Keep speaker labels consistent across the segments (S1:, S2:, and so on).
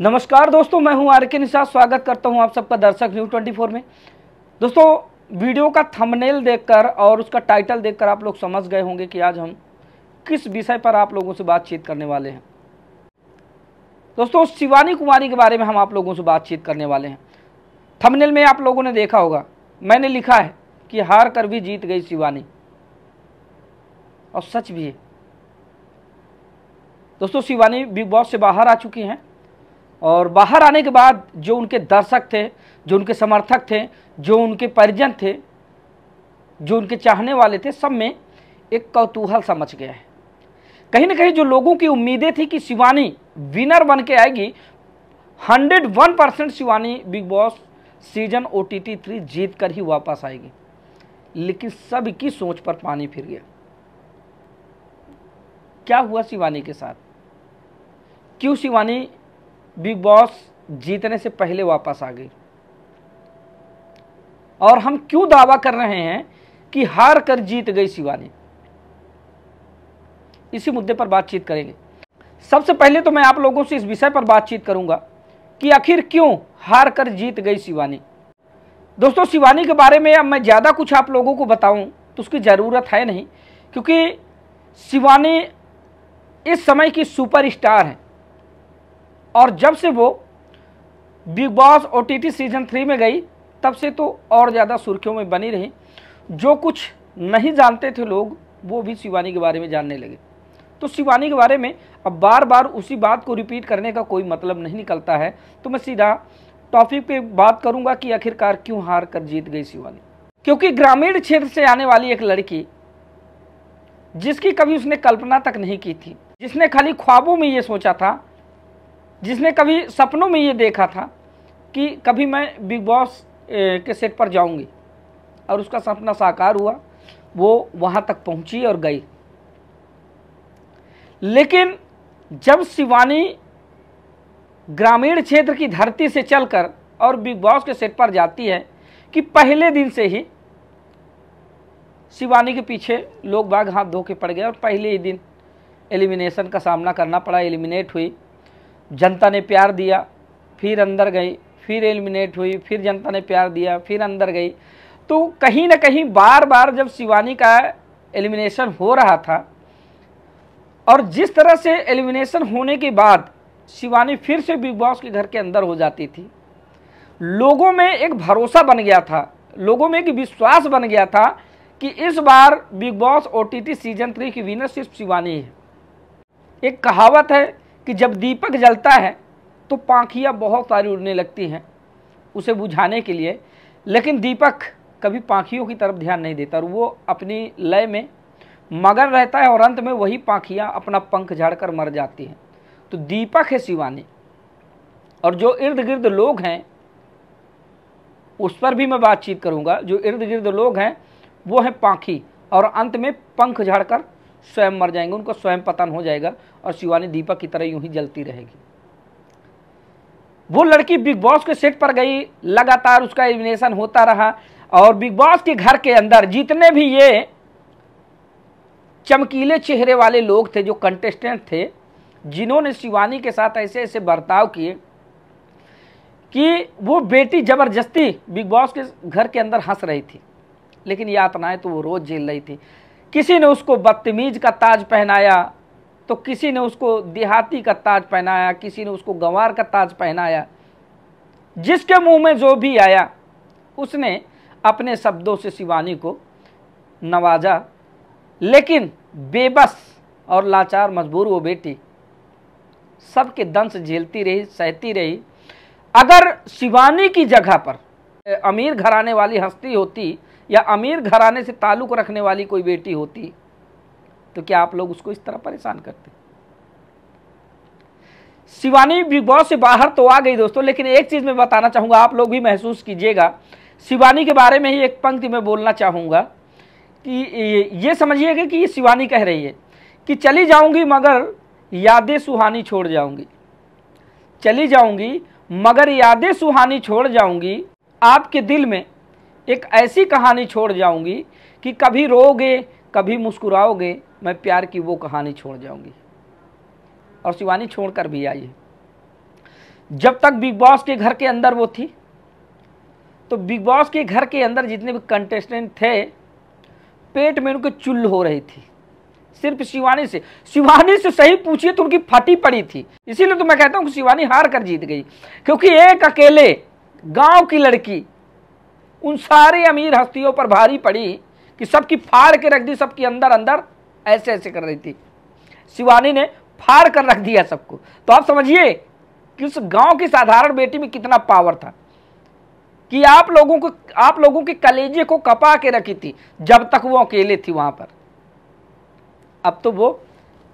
S1: नमस्कार दोस्तों मैं हूं आर के निशा स्वागत करता हूं आप सबका दर्शक न्यूज 24 में दोस्तों वीडियो का थंबनेल देखकर और उसका टाइटल देखकर आप लोग समझ गए होंगे कि आज हम किस विषय पर आप लोगों से बातचीत करने वाले हैं दोस्तों शिवानी कुमारी के बारे में हम आप लोगों से बातचीत करने वाले हैं थमनेल में आप लोगों ने देखा होगा मैंने लिखा है कि हार कर भी जीत गई शिवानी और सच भी है दोस्तों शिवानी बिग बॉस से बाहर आ चुकी हैं और बाहर आने के बाद जो उनके दर्शक थे जो उनके समर्थक थे जो उनके परिजन थे जो उनके चाहने वाले थे सब में एक कौतूहल समझ गया है कहीं ना कहीं जो लोगों की उम्मीदें थी कि शिवानी विनर बन के आएगी 101 percent Shivani Bigg Boss season O T T three जीत कर ही वापस आएगी लेकिन सबकी सोच पर पानी फिर गया क्या हुआ शिवानी के साथ क्यों शिवानी बिग बॉस जीतने से पहले वापस आ गई और हम क्यों दावा कर रहे हैं कि हार कर जीत गई शिवानी इसी मुद्दे पर बातचीत करेंगे सबसे पहले तो मैं आप लोगों से इस विषय पर बातचीत करूंगा कि आखिर क्यों हार कर जीत गई शिवानी दोस्तों शिवानी के बारे में अब मैं ज़्यादा कुछ आप लोगों को बताऊं तो उसकी ज़रूरत है नहीं क्योंकि शिवानी इस समय की सुपरस्टार हैं और जब से वो Bigg Boss O T season three में गई तब से तो और ज़्यादा सुर्खियों में बनी रही जो कुछ नहीं जानते थे लोग वो भी शिवानी के बारे में जानने लगे तो शिवानी के बारे में अब बार बार उसी बात को रिपीट करने का कोई मतलब नहीं निकलता है तो मैं सीधा टॉपिक पे बात करूंगा कि आखिरकार क्यों हार कर जीत गई शिवानी क्योंकि ग्रामीण क्षेत्र से आने वाली एक लड़की जिसकी कभी उसने कल्पना तक नहीं की थी जिसने खाली ख्वाबों में ये सोचा था जिसने कभी सपनों में ये देखा था कि कभी मैं बिग बॉस के सेट पर जाऊंगी और उसका सपना साकार हुआ वो वहाँ तक पहुँची और गई लेकिन जब शिवानी ग्रामीण क्षेत्र की धरती से चलकर और बिग बॉस के सेट पर जाती है कि पहले दिन से ही शिवानी के पीछे लोग बाग हाथ धो के पड़ गए और पहले ही दिन एलिमिनेशन का सामना करना पड़ा एलिमिनेट हुई जनता ने प्यार दिया फिर अंदर गई फिर एलिमिनेट हुई फिर जनता ने प्यार दिया फिर अंदर गई तो कहीं ना कहीं बार बार जब शिवानी का एलिमिनेशन हो रहा था और जिस तरह से एलिमिनेशन होने के बाद शिवानी फिर से बिग बॉस के घर के अंदर हो जाती थी लोगों में एक भरोसा बन गया था लोगों में एक विश्वास बन गया था कि इस बार Bigg Boss O season three की विनर सिर्फ शिवानी है एक कहावत है कि जब दीपक जलता है तो पाखियाँ बहुत सारी उड़ने लगती हैं उसे बुझाने के लिए लेकिन दीपक कभी पाखियों की तरफ ध्यान नहीं देता और वो अपनी लय में मगन रहता है और अंत में वही पाखियाँ अपना पंख झाड़कर मर जाती हैं तो दीपक है शिवानी और जो इर्द गिर्द लोग हैं उस पर भी मैं बातचीत करूंगा जो इर्द गिर्द लोग हैं वो हैं पाखी और अंत में पंख झाड़कर स्वयं मर जाएंगे उनको स्वयं पतन हो जाएगा और शिवानी दीपक की तरह यूं ही जलती रहेगी वो लड़की बिग बॉस के सेट पर गई लगातार उसका एलिमिनेशन होता रहा और बिग बॉस के घर के अंदर जितने भी ये चमकीले चेहरे वाले लोग थे जो कंटेस्टेंट थे जिन्होंने शिवानी के साथ ऐसे ऐसे बर्ताव किए कि वो बेटी जबरदस्ती बिग बॉस के घर के अंदर हंस रही थी लेकिन यातनाएं तो वो रोज़ झेल रही थी किसी ने उसको बदतमीज का ताज पहनाया तो किसी ने उसको देहाती का ताज पहनाया किसी ने उसको गंवार का ताज पहनाया जिसके मुंह में जो भी आया उसने अपने शब्दों से शिवानी को नवाजा लेकिन बेबस और लाचार मजबूर वो बेटी सबके दंश झेलती रही सहती रही अगर शिवानी की जगह पर अमीर घराने वाली हस्ती होती या अमीर घराने से ताल्लुक रखने वाली कोई बेटी होती तो क्या आप लोग उसको इस तरह परेशान करते शिवानी बिग बॉस से बाहर तो आ गई दोस्तों लेकिन एक चीज मैं बताना चाहूंगा आप लोग भी महसूस कीजिएगा शिवानी के बारे में ही एक पंक्ति में बोलना चाहूंगा कि ये समझिएगा कि ये शिवानी कह रही है कि चली जाऊंगी मगर यादें सुहानी छोड़ जाऊंगी चली जाऊंगी मगर यादें सुहानी छोड़ जाऊंगी आपके दिल में एक ऐसी कहानी छोड़ जाऊंगी कि कभी रोगे कभी मुस्कुराओगे मैं प्यार की वो कहानी छोड़ जाऊंगी और शिवानी छोड़कर भी आई जब तक बिग बॉस के घर के अंदर वो थी तो बिग बॉस के घर के अंदर जितने भी कंटेस्टेंट थे पेट में उनके चुल्ल हो रही थी सिर्फ शिवानी से शिवानी से सही पूछिए तो उनकी फटी पड़ी थी इसीलिए तो मैं कहता हूँ शिवानी हार कर जीत गई क्योंकि एक अकेले गांव की लड़की उन सारे अमीर हस्तियों पर भारी पड़ी कि सबकी फाड़ के रख दी सबकी अंदर अंदर ऐसे ऐसे कर रही थी शिवानी ने फाड़ कर रख दिया सबको तो आप समझिए कि उस गांव की साधारण बेटी में कितना पावर था कि आप लोगों को आप लोगों के कलेजे को कपा के रखी थी जब तक वो अकेले थी वहां पर अब तो वो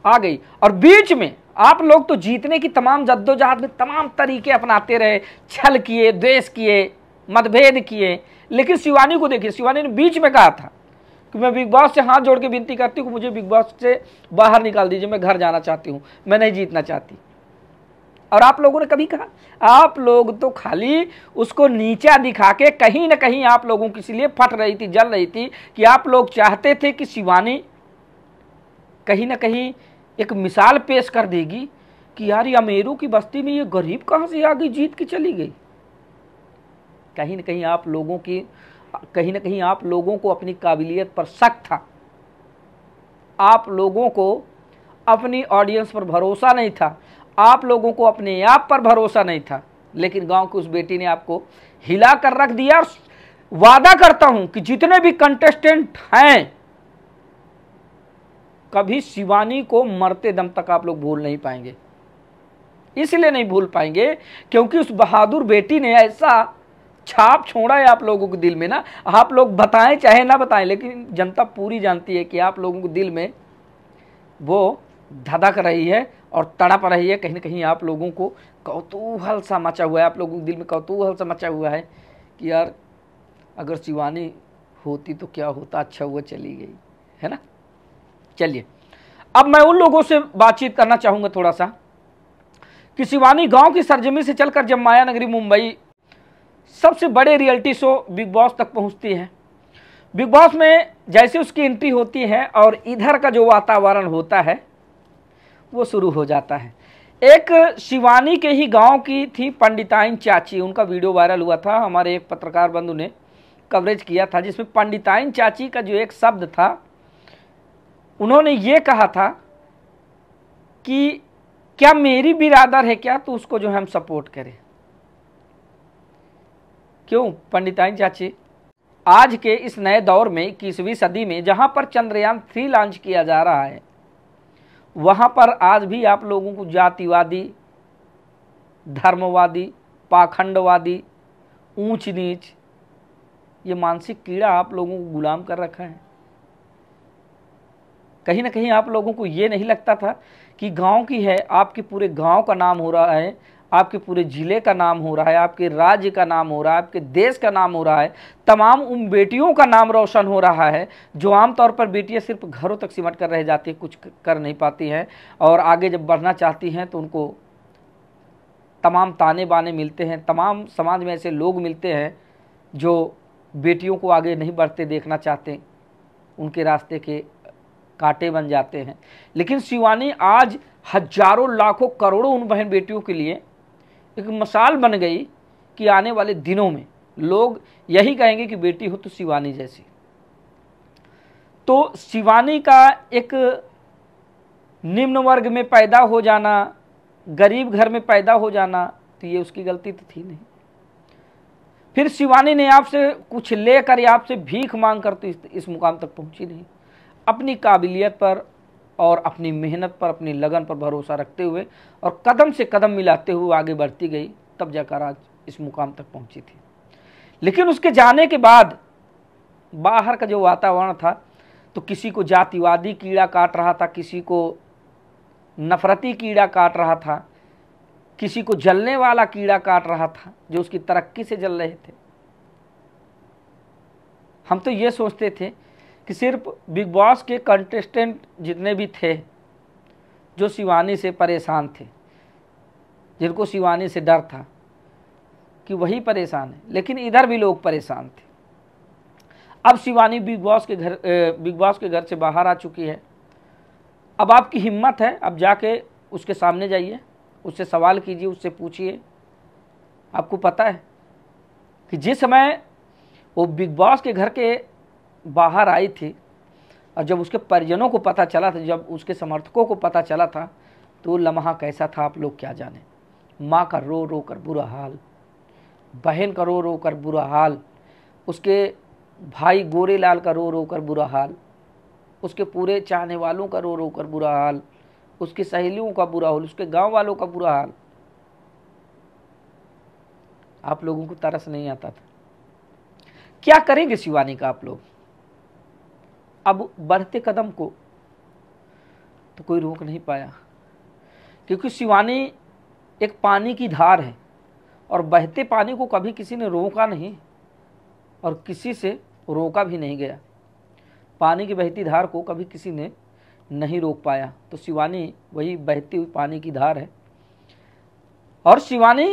S1: आ गई और बीच में आप लोग तो जीतने की तमाम जद्दोजहद में तमाम तरीके अपनाते रहे छल किए द्वेष किए मतभेद किए लेकिन शिवानी को देखिए शिवानी ने बीच में कहा था कि मैं बिग बॉस से हाथ जोड़ के विनती करती हूँ कि मुझे बिग बॉस से बाहर निकाल दीजिए मैं घर जाना चाहती हूँ मैं नहीं जीतना चाहती और आप लोगों ने कभी कहा आप लोग तो खाली उसको नीचा दिखा के कहीं ना कहीं आप लोगों की इसलिए फट रही थी जल रही थी कि आप लोग चाहते थे कि शिवानी कहीं ना कहीं एक मिसाल पेश कर देगी कि यार अमेरू की बस्ती में ये गरीब कहाँ से आ गई जीत के चली गई कहीं ना कहीं आप लोगों की कहीं ना कहीं आप लोगों को अपनी काबिलियत पर शक था आप लोगों को अपनी ऑडियंस पर भरोसा नहीं था आप लोगों को अपने आप पर भरोसा नहीं था लेकिन गांव की उस बेटी ने आपको हिला कर रख दिया और वादा करता हूं कि जितने भी कंटेस्टेंट हैं कभी शिवानी को मरते दम तक आप लोग भूल नहीं पाएंगे इसलिए नहीं भूल पाएंगे क्योंकि उस बहादुर बेटी ने ऐसा छाप छोड़ा है आप लोगों के दिल में ना आप लोग बताएं चाहे ना बताएं लेकिन जनता पूरी जानती है कि आप लोगों के दिल में वो धधक रही है और तड़प रही है कहीं ना कहीं आप लोगों को कौतूहल सा मचा हुआ है आप लोगों के दिल में कौतूहल सा मचा हुआ है कि यार अगर शिवानी होती तो क्या होता अच्छा हुआ चली गई है ना चलिए अब मैं उन लोगों से बातचीत करना चाहूँगा थोड़ा सा कि शिवानी गांव की सरजमी से चलकर जब माया नगरी मुंबई सबसे बड़े रियलिटी शो बिग बॉस तक पहुंचती है बिग बॉस में जैसे उसकी एंट्री होती है और इधर का जो वातावरण होता है वो शुरू हो जाता है एक शिवानी के ही गांव की थी पंडिताइन चाची उनका वीडियो वायरल हुआ था हमारे एक पत्रकार बंधु ने कवरेज किया था जिसमें पंडिताइन चाची का जो एक शब्द था उन्होंने ये कहा था कि क्या मेरी बिरादर है क्या तो उसको जो है हम सपोर्ट करें क्यों पंडिताइन चाची आज के इस नए दौर में इक्कीसवीं सदी में जहां पर चंद्रयान थ्री लॉन्च किया जा रहा है वहां पर आज भी आप लोगों को जातिवादी धर्मवादी पाखंडवादी ऊंच नीच ये मानसिक कीड़ा आप लोगों को गुलाम कर रखा है कहीं ना कहीं आप लोगों को ये नहीं लगता था कि गांव की है आपके पूरे गांव का नाम हो रहा है आपके पूरे ज़िले का नाम हो रहा है आपके राज्य का नाम हो रहा है आपके देश का नाम हो रहा है तमाम उन बेटियों का नाम रोशन हो रहा है जो आमतौर पर बेटियां सिर्फ घरों तक सिमट कर रह जाती हैं कुछ कर नहीं पाती हैं और आगे जब बढ़ना चाहती हैं तो उनको तमाम ताने बाने मिलते हैं तमाम समाज में ऐसे लोग मिलते हैं जो बेटियों को आगे नहीं बढ़ते देखना चाहते उनके रास्ते के कांटे बन जाते हैं लेकिन शिवानी आज हजारों लाखों करोड़ों उन बहन बेटियों के लिए एक मसाल बन गई कि आने वाले दिनों में लोग यही कहेंगे कि बेटी हो तो शिवानी जैसी तो शिवानी का एक निम्न वर्ग में पैदा हो जाना गरीब घर में पैदा हो जाना तो ये उसकी गलती तो थी नहीं फिर शिवानी ने आपसे कुछ लेकर या आपसे भीख मांग कर तो इस, इस मुकाम तक पहुंची नहीं अपनी काबिलियत पर और अपनी मेहनत पर अपनी लगन पर भरोसा रखते हुए और कदम से कदम मिलाते हुए आगे बढ़ती गई तब जाकर आज इस मुकाम तक पहुंची थी लेकिन उसके जाने के बाद बाहर का जो वातावरण था तो किसी को जातिवादी कीड़ा काट रहा था किसी को नफरती कीड़ा काट रहा था किसी को जलने वाला कीड़ा काट रहा था जो उसकी तरक्की से जल रहे थे हम तो ये सोचते थे कि सिर्फ बिग बॉस के कंटेस्टेंट जितने भी थे जो शिवानी से परेशान थे जिनको शिवानी से डर था कि वही परेशान है लेकिन इधर भी लोग परेशान थे अब शिवानी बिग बॉस के घर बिग बॉस के घर से बाहर आ चुकी है अब आपकी हिम्मत है अब जाके उसके सामने जाइए उससे सवाल कीजिए उससे पूछिए आपको पता है कि जिस समय वो बिग बॉस के घर के बाहर आई थी और जब उसके परिजनों को पता चला था जब उसके समर्थकों को पता चला था तो लम्हा कैसा था आप लोग क्या जाने माँ का रो रो कर बुरा हाल बहन का रो रो कर बुरा हाल उसके भाई गोरेलाल का रो रो कर बुरा हाल उसके पूरे चाहने वालों का रो रो कर बुरा हाल उसकी सहेलियों का बुरा हाल उसके गांव वालों का बुरा हाल आप लोगों को तरस नहीं आता था क्या करेंगे शिवानी का आप लोग अब बढ़ते कदम को तो कोई रोक नहीं पाया क्योंकि शिवानी एक पानी की धार है और बहते पानी को कभी किसी ने रोका नहीं और किसी से रोका भी नहीं गया पानी की बहती धार को कभी किसी ने नहीं रोक पाया तो शिवानी वही बहती हुई पानी की धार है और शिवानी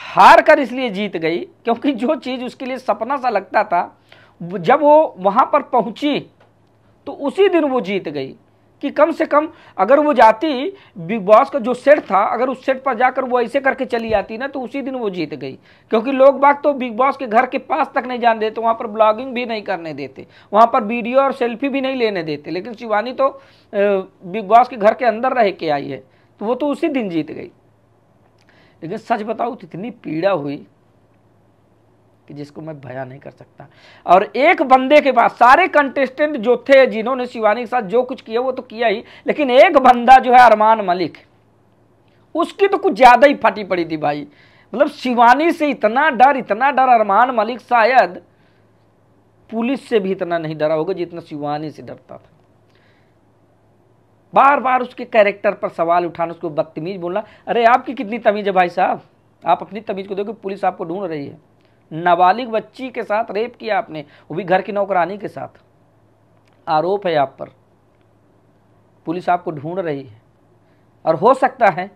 S1: हार कर इसलिए जीत गई क्योंकि जो चीज़ उसके लिए सपना सा लगता था जब वो वहाँ पर पहुँची तो उसी दिन वो जीत गई कि कम से कम अगर वो जाती बिग बॉस का जो सेट था अगर उस सेट पर जाकर वो ऐसे करके चली आती ना तो उसी दिन वो जीत गई क्योंकि लोग बाग तो बिग बॉस के घर के पास तक नहीं जान देते वहाँ पर ब्लॉगिंग भी नहीं करने देते वहाँ पर वीडियो और सेल्फी भी नहीं लेने देते लेकिन शिवानी तो बिग बॉस के घर के अंदर रह के आई है तो वो तो उसी दिन जीत गई लेकिन सच बताऊँ तो इतनी पीड़ा हुई कि जिसको मैं भया नहीं कर सकता और एक बंदे के पास सारे कंटेस्टेंट जो थे जिन्होंने शिवानी के साथ जो कुछ किया वो तो किया ही लेकिन एक बंदा जो है अरमान मलिक उसकी तो कुछ ज़्यादा ही फटी पड़ी थी भाई मतलब शिवानी से इतना डर इतना डर अरमान मलिक शायद पुलिस से भी इतना नहीं डरा होगा जितना शिवानी से डरता था बार बार उसके कैरेक्टर पर सवाल उठाना उसको बदतमीज बोलना अरे आपकी कितनी तमीज़ है भाई साहब आप अपनी तमीज़ को देखो पुलिस आपको ढूंढ रही है नाबालिग बच्ची के साथ रेप किया आपने वो भी घर की नौकरानी के साथ आरोप है आप पर पुलिस आपको ढूंढ रही है और हो सकता है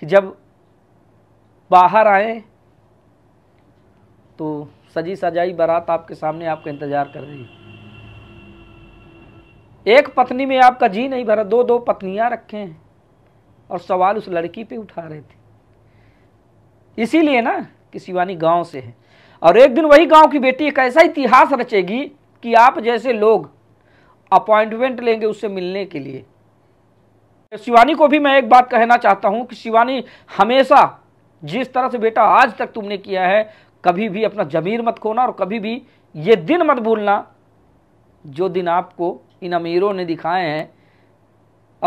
S1: कि जब बाहर आए तो सजी सजाई बारात आपके सामने आपका इंतजार कर रही है एक पत्नी में आपका जी नहीं भरा दो दो पत्नियां रखे हैं और सवाल उस लड़की पे उठा रहे थे इसीलिए ना कि शिवानी गांव से है और एक दिन वही गांव की बेटी एक ऐसा इतिहास रचेगी कि आप जैसे लोग अपॉइंटमेंट लेंगे उससे मिलने के लिए शिवानी को भी मैं एक बात कहना चाहता हूं कि शिवानी हमेशा जिस तरह से बेटा आज तक तुमने किया है कभी भी अपना जमीर मत खोना और कभी भी ये दिन मत भूलना जो दिन आपको इन अमीरों ने दिखाए हैं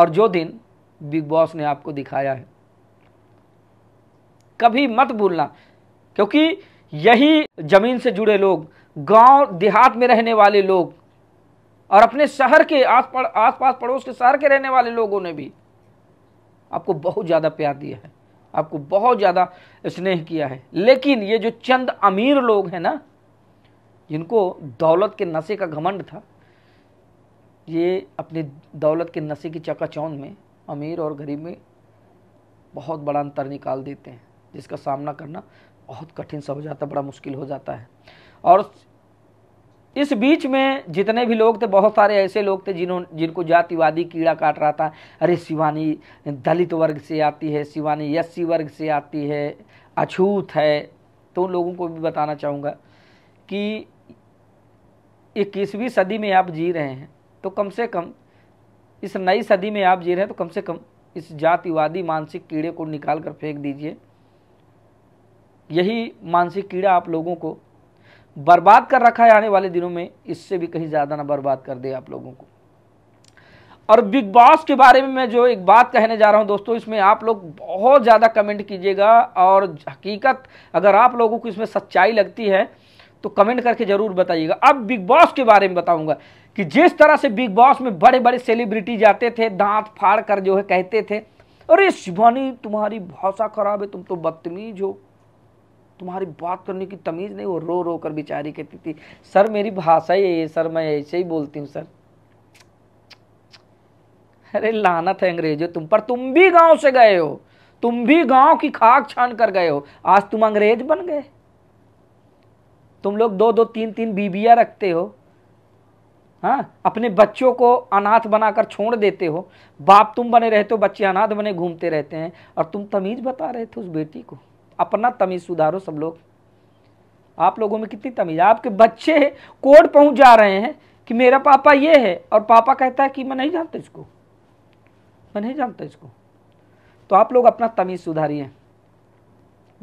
S1: और जो दिन बिग बॉस ने आपको दिखाया है कभी मत भूलना क्योंकि यही ज़मीन से जुड़े लोग गांव देहात में रहने वाले लोग और अपने शहर के आस पड़ आस पास पड़ोस के शहर के रहने वाले लोगों ने भी आपको बहुत ज़्यादा प्यार दिया है आपको बहुत ज़्यादा स्नेह किया है लेकिन ये जो चंद अमीर लोग हैं ना जिनको दौलत के नशे का घमंड था ये अपने दौलत के नशे की चकाचौंध में अमीर और गरीब में बहुत बड़ा अंतर निकाल देते हैं जिसका सामना करना बहुत कठिन सा हो जाता है बड़ा मुश्किल हो जाता है और इस बीच में जितने भी लोग थे बहुत सारे ऐसे लोग थे जिन्हों जिनको जातिवादी कीड़ा काट रहा था अरे शिवानी दलित वर्ग से आती है शिवानी एस वर्ग से आती है अछूत है तो उन लोगों को भी बताना चाहूँगा कि इक्कीसवीं सदी में आप जी रहे हैं तो कम से कम इस नई सदी में आप जी रहे हैं तो कम से कम इस जातिवादी मानसिक कीड़े को निकाल कर फेंक दीजिए यही मानसिक कीड़ा आप लोगों को बर्बाद कर रखा है आने वाले दिनों में इससे भी कहीं ज़्यादा ना बर्बाद कर दे आप लोगों को और बिग बॉस के बारे में मैं जो एक बात कहने जा रहा हूं दोस्तों इसमें आप लोग बहुत ज़्यादा कमेंट कीजिएगा और हकीकत अगर आप लोगों को इसमें सच्चाई लगती है तो कमेंट करके ज़रूर बताइएगा अब बिग बॉस के बारे में बताऊंगा कि जिस तरह से बिग बॉस में बड़े बड़े सेलिब्रिटी जाते थे दांत फाड़ कर जो है कहते थे अरे शिवानी तुम्हारी भाषा खराब है तुम तो बदतमीज हो तुम्हारी बात करने की तमीज़ नहीं वो रो रो कर बेचारी कहती थी सर मेरी भाषा ही है सर मैं ऐसे ही बोलती हूँ सर अरे लानत है अंग्रेजों तुम पर तुम भी गांव से गए हो तुम भी गांव की खाक छान कर गए हो आज तुम अंग्रेज बन गए तुम लोग दो दो तीन तीन बीबियाँ रखते हो हाँ अपने बच्चों को अनाथ बनाकर छोड़ देते हो बाप तुम बने रहते हो बच्चे अनाथ बने घूमते रहते हैं और तुम तमीज़ बता रहे थे उस बेटी को अपना तमीज़ सुधारो सब लोग आप लोगों में कितनी तमीज़ आपके बच्चे कोर्ट पहुंच जा रहे हैं कि मेरा पापा ये है और पापा कहता है कि मैं नहीं जानता इसको मैं नहीं जानता इसको तो आप लोग अपना तमीज़ सुधारिए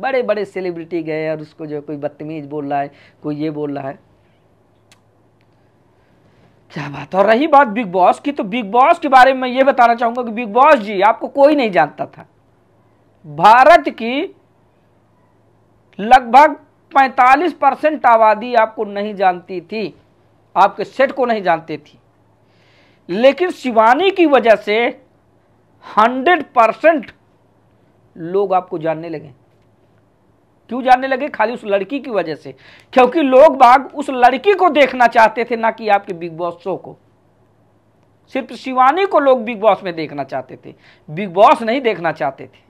S1: बड़े बड़े सेलिब्रिटी गए और उसको जो कोई बदतमीज़ बोल रहा है कोई ये बोल रहा है क्या बात और रही बात बिग बॉस की तो बिग बॉस के बारे में ये बताना चाहूंगा कि बिग बॉस जी आपको कोई नहीं जानता था भारत की लगभग 45 परसेंट आबादी आपको नहीं जानती थी आपके सेट को नहीं जानती थी लेकिन शिवानी की वजह से 100 परसेंट लोग आपको जानने लगे क्यों जानने लगे खाली उस लड़की की वजह से क्योंकि लोग बाग उस लड़की को देखना चाहते थे ना कि आपके बिग बॉस शो को सिर्फ शिवानी को लोग बिग बॉस में देखना चाहते थे बिग बॉस नहीं देखना चाहते थे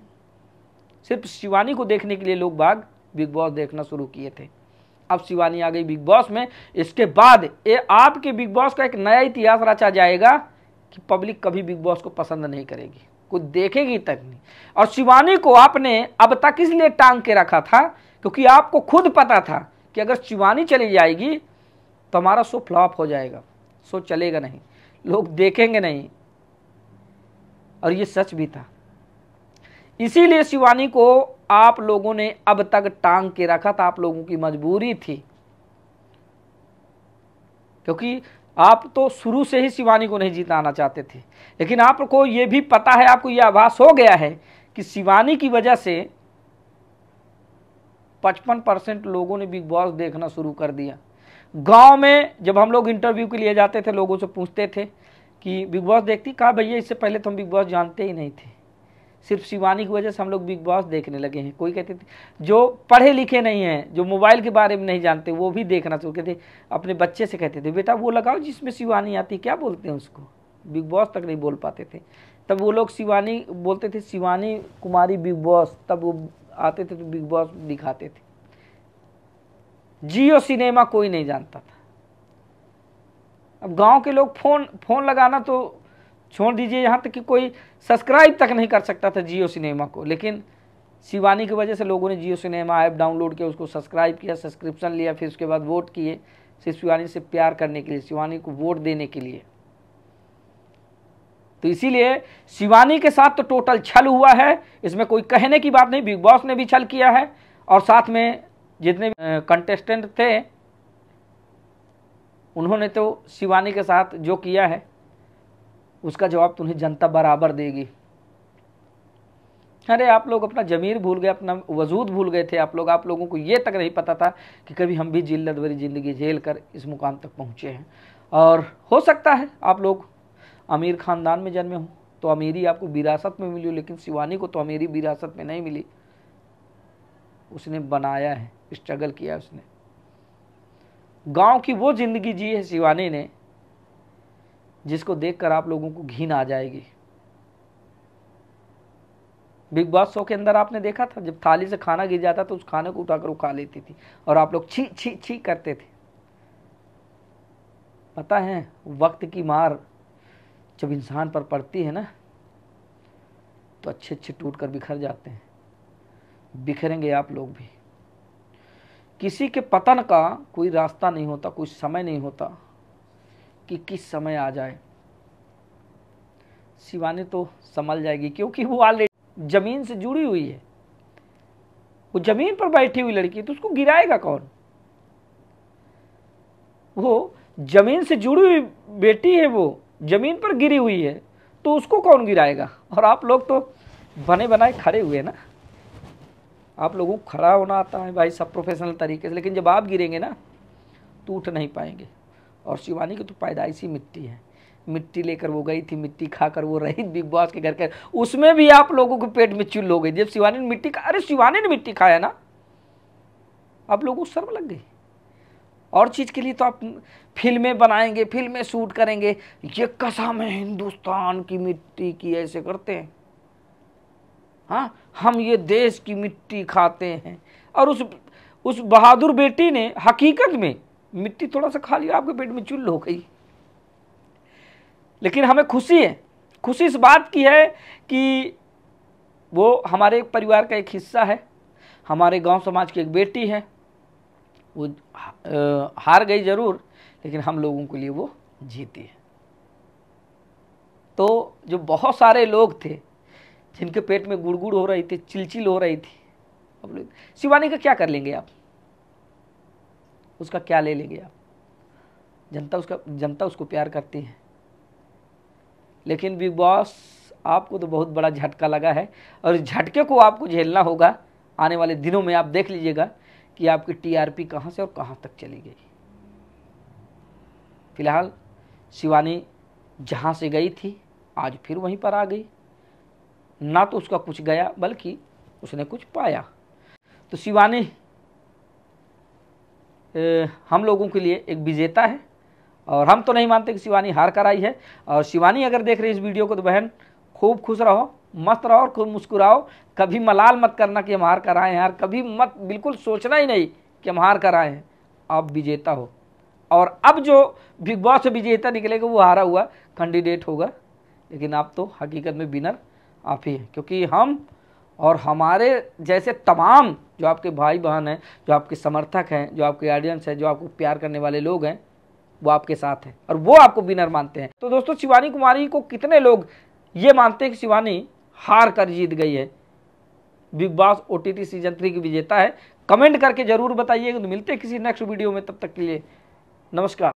S1: सिर्फ शिवानी को देखने के लिए लोग बाग बिग बॉस देखना शुरू किए थे अब शिवानी आ गई बिग बॉस में इसके बाद ये आपके बिग बॉस का एक नया इतिहास रचा जाएगा कि पब्लिक कभी बिग बॉस को पसंद नहीं करेगी कुछ देखेगी तक नहीं और शिवानी को आपने अब तक इसलिए टांग के रखा था क्योंकि आपको खुद पता था कि अगर शिवानी चली जाएगी तो हमारा शो फ्लॉप हो जाएगा शो चलेगा नहीं लोग देखेंगे नहीं और ये सच भी था इसीलिए शिवानी को आप लोगों ने अब तक टांग के रखा था आप लोगों की मजबूरी थी क्योंकि आप तो शुरू से ही शिवानी को नहीं जिताना चाहते थे लेकिन आपको ये भी पता है आपको यह आभास हो गया है कि शिवानी की वजह से 55 परसेंट लोगों ने बिग बॉस देखना शुरू कर दिया गांव में जब हम लोग इंटरव्यू के लिए जाते थे लोगों से पूछते थे कि बिग बॉस देखती कहा भैया इससे पहले तो हम बिग बॉस जानते ही नहीं थे सिर्फ शिवानी की वजह से हम लोग बिग बॉस देखने लगे हैं कोई कहते थे जो पढ़े लिखे नहीं हैं जो मोबाइल के बारे में नहीं जानते वो भी देखना शुरू करते अपने बच्चे से कहते थे बेटा वो लगाओ जिसमें शिवानी आती क्या बोलते हैं उसको बिग बॉस तक नहीं बोल पाते थे तब वो लोग शिवानी बोलते थे शिवानी कुमारी बिग बॉस तब वो आते थे तो बिग बॉस दिखाते थे जियो सिनेमा कोई नहीं जानता था अब गांव के लोग फोन फोन लगाना तो छोड़ दीजिए यहाँ तक कि कोई सब्सक्राइब तक नहीं कर सकता था जियो सिनेमा को लेकिन शिवानी की वजह से लोगों ने जियो सिनेमा ऐप डाउनलोड किया उसको सब्सक्राइब किया सब्सक्रिप्शन लिया फिर उसके बाद वोट किए सिर्फ शिवानी से प्यार करने के लिए शिवानी को वोट देने के लिए तो इसीलिए शिवानी के साथ तो टोटल छल हुआ है इसमें कोई कहने की बात नहीं बिग बॉस ने भी छल किया है और साथ में जितने कंटेस्टेंट थे उन्होंने तो शिवानी के साथ जो किया है उसका जवाब तुम्हें जनता बराबर देगी अरे आप लोग अपना ज़मीर भूल गए अपना वजूद भूल गए थे आप लोग आप लोगों को ये तक नहीं पता था कि कभी हम भी जिल्लत भरी ज़िंदगी झेल कर इस मुकाम तक पहुँचे हैं और हो सकता है आप लोग अमीर ख़ानदान में जन्मे हों तो अमीरी आपको विरासत में मिली हो लेकिन शिवानी को तो अमीरी विरासत में नहीं मिली उसने बनाया है स्ट्रगल किया उसने गांव की वो ज़िंदगी जी है शिवानी ने जिसको देखकर आप लोगों को घिन आ जाएगी बिग बॉस शो के अंदर आपने देखा था जब थाली से खाना गिर जाता तो उस खाने को उठाकर वो खा लेती थी और आप लोग छी छी छी करते थे पता है वक्त की मार जब इंसान पर पड़ती है ना तो अच्छे अच्छे टूट कर बिखर जाते हैं बिखरेंगे आप लोग भी किसी के पतन का कोई रास्ता नहीं होता कोई समय नहीं होता कि किस समय आ जाए शिवानी तो संभल जाएगी क्योंकि वो ऑलरेडी जमीन से जुड़ी हुई है वो जमीन पर बैठी हुई लड़की तो उसको गिराएगा कौन वो जमीन से जुड़ी हुई बेटी है वो जमीन पर गिरी हुई है तो उसको कौन गिराएगा और आप लोग तो बने बनाए खड़े हुए ना आप लोगों को खड़ा होना आता है भाई सब प्रोफेशनल तरीके से लेकिन जब आप गिरेंगे ना तो उठ नहीं पाएंगे और शिवानी की तो पैदाइशी मिट्टी है मिट्टी लेकर वो गई थी मिट्टी खाकर वो रही बिग बॉस के घर के उसमें भी आप लोगों के पेट में चुल्ल हो गई जब शिवानी ने मिट्टी खा अरे शिवानी ने मिट्टी खाया ना आप लोगों को शर्म लग गई और चीज़ के लिए तो आप फिल्में बनाएंगे फिल्में शूट करेंगे ये कसम है हिंदुस्तान की मिट्टी की ऐसे करते हैं हाँ हम ये देश की मिट्टी खाते हैं और उस उस बहादुर बेटी ने हकीकत में मिट्टी थोड़ा सा खा लिया आपके पेट में चुल्ल हो गई लेकिन हमें खुशी है खुशी इस बात की है कि वो हमारे परिवार का एक हिस्सा है हमारे गांव समाज की एक बेटी है वो हार गई ज़रूर लेकिन हम लोगों के लिए वो जीती है तो जो बहुत सारे लोग थे जिनके पेट में गुड़गुड़ हो रही थी चिलचिल हो रही थी अब शिवानी का क्या कर लेंगे आप उसका क्या ले लेंगे आप जनता उसका जनता उसको प्यार करती है लेकिन बिग बॉस आपको तो बहुत बड़ा झटका लगा है और इस झटके को आपको झेलना होगा आने वाले दिनों में आप देख लीजिएगा कि आपकी टीआरपी कहां से और कहां तक चली गई फिलहाल शिवानी जहां से गई थी आज फिर वहीं पर आ गई ना तो उसका कुछ गया बल्कि उसने कुछ पाया तो शिवानी हम लोगों के लिए एक विजेता है और हम तो नहीं मानते कि शिवानी हार कर आई है और शिवानी अगर देख रही इस वीडियो को तो बहन खूब खुश रहो मस्त रहो और खूब मुस्कुराओ कभी मलाल मत करना कि हम हार कर आए हैं यार कभी मत बिल्कुल सोचना ही नहीं कि हम हार कर आए हैं आप विजेता हो और अब जो बिग बॉस विजेता निकलेगा वो हारा हुआ कैंडिडेट होगा लेकिन आप तो हकीकत में विनर आप ही हैं क्योंकि हम और हमारे जैसे तमाम जो आपके भाई बहन हैं जो आपके समर्थक हैं जो आपके ऑडियंस हैं जो आपको प्यार करने वाले लोग हैं वो आपके साथ हैं और वो आपको विनर मानते हैं तो दोस्तों शिवानी कुमारी को कितने लोग ये मानते हैं कि शिवानी हार कर जीत गई है Bigg Boss O season three की विजेता है कमेंट करके जरूर बताइए तो मिलते हैं किसी नेक्स्ट वीडियो में तब तक के लिए नमस्कार